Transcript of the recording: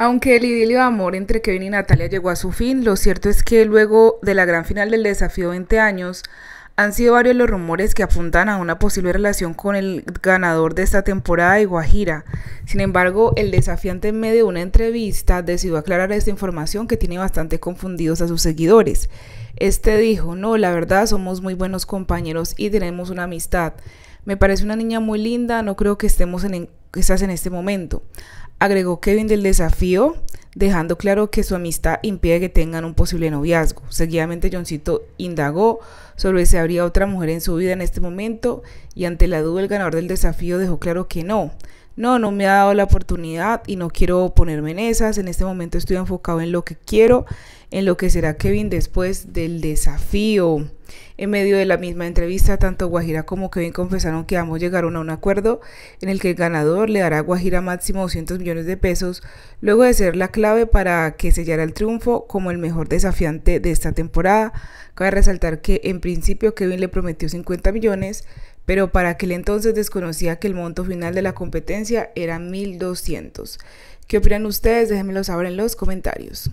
Aunque el idilio de amor entre Kevin y Natalia llegó a su fin, lo cierto es que luego de la gran final del desafío 20 años, han sido varios los rumores que apuntan a una posible relación con el ganador de esta temporada de Guajira. Sin embargo, el desafiante en medio de una entrevista decidió aclarar esta información que tiene bastante confundidos a sus seguidores. Este dijo, no, la verdad somos muy buenos compañeros y tenemos una amistad. Me parece una niña muy linda, no creo que estemos en, estás en este momento. Agregó Kevin del desafío, dejando claro que su amistad impide que tengan un posible noviazgo. Seguidamente, Johncito indagó sobre si habría otra mujer en su vida en este momento y ante la duda el ganador del desafío dejó claro que no. No, no me ha dado la oportunidad y no quiero ponerme en esas. En este momento estoy enfocado en lo que quiero, en lo que será Kevin después del desafío. En medio de la misma entrevista, tanto Guajira como Kevin confesaron que ambos llegaron a un acuerdo en el que el ganador le dará a Guajira máximo 200 millones de pesos, luego de ser la clave para que sellara el triunfo como el mejor desafiante de esta temporada. Cabe resaltar que en principio Kevin le prometió 50 millones, pero para aquel entonces desconocía que el monto final de la competencia era 1.200. ¿Qué opinan ustedes? Déjenmelo saber en los comentarios.